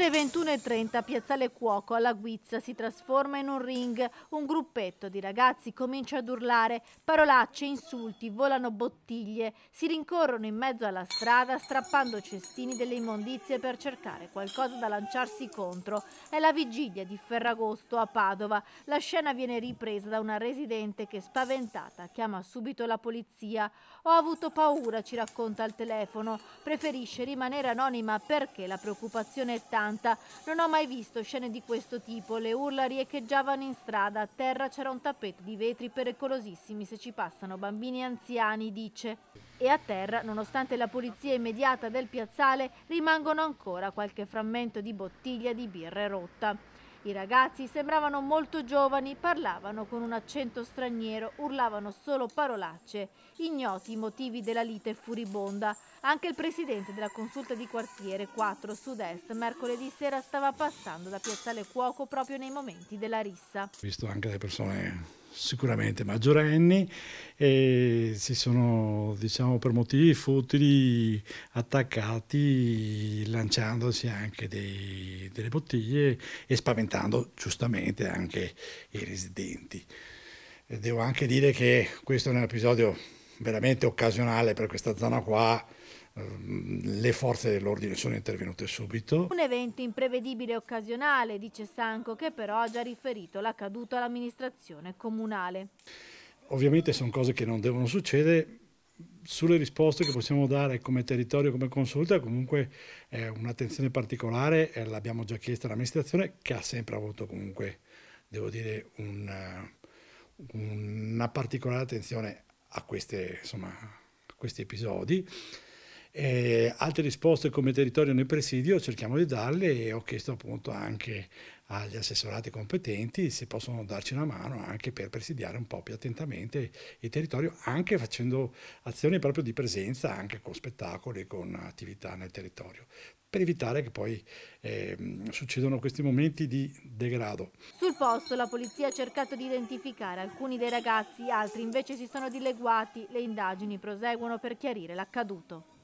ore 21.30 Piazzale Cuoco alla Guizza si trasforma in un ring. Un gruppetto di ragazzi comincia ad urlare, parolacce, insulti, volano bottiglie, si rincorrono in mezzo alla strada strappando cestini delle immondizie per cercare qualcosa da lanciarsi contro. È la vigilia di Ferragosto a Padova. La scena viene ripresa da una residente che spaventata chiama subito la polizia. Ho avuto paura, ci racconta al telefono. Preferisce rimanere anonima perché la preoccupazione è tanta 70. Non ho mai visto scene di questo tipo, le urla riecheggiavano in strada, a terra c'era un tappeto di vetri pericolosissimi se ci passano bambini e anziani, dice. E a terra, nonostante la pulizia immediata del piazzale, rimangono ancora qualche frammento di bottiglia di birra rotta. I ragazzi sembravano molto giovani, parlavano con un accento straniero, urlavano solo parolacce, ignoti i motivi della lite furibonda. Anche il presidente della consulta di quartiere 4 Sud-Est mercoledì sera stava passando da Piazzale Cuoco proprio nei momenti della rissa. Visto anche le persone sicuramente maggiorenni e si sono diciamo per motivi futili attaccati lanciandosi anche dei, delle bottiglie e spaventando giustamente anche i residenti. E devo anche dire che questo è un episodio veramente occasionale per questa zona qua, ehm, le forze dell'ordine sono intervenute subito. Un evento imprevedibile e occasionale, dice Sanco, che però ha già riferito l'accaduto all'amministrazione comunale. Ovviamente sono cose che non devono succedere, sulle risposte che possiamo dare come territorio, come consulta, comunque eh, un'attenzione particolare eh, l'abbiamo già chiesta all'amministrazione che ha sempre avuto comunque, devo dire, un, eh, una particolare attenzione a, queste, insomma, a questi episodi. Eh, altre risposte come territorio nel presidio cerchiamo di darle e ho chiesto appunto anche agli assessorati competenti se possono darci una mano anche per presidiare un po' più attentamente il territorio, anche facendo azioni proprio di presenza, anche con spettacoli, con attività nel territorio, per evitare che poi eh, succedano questi momenti di degrado. Sul posto la polizia ha cercato di identificare alcuni dei ragazzi, altri invece si sono dileguati. Le indagini proseguono per chiarire l'accaduto.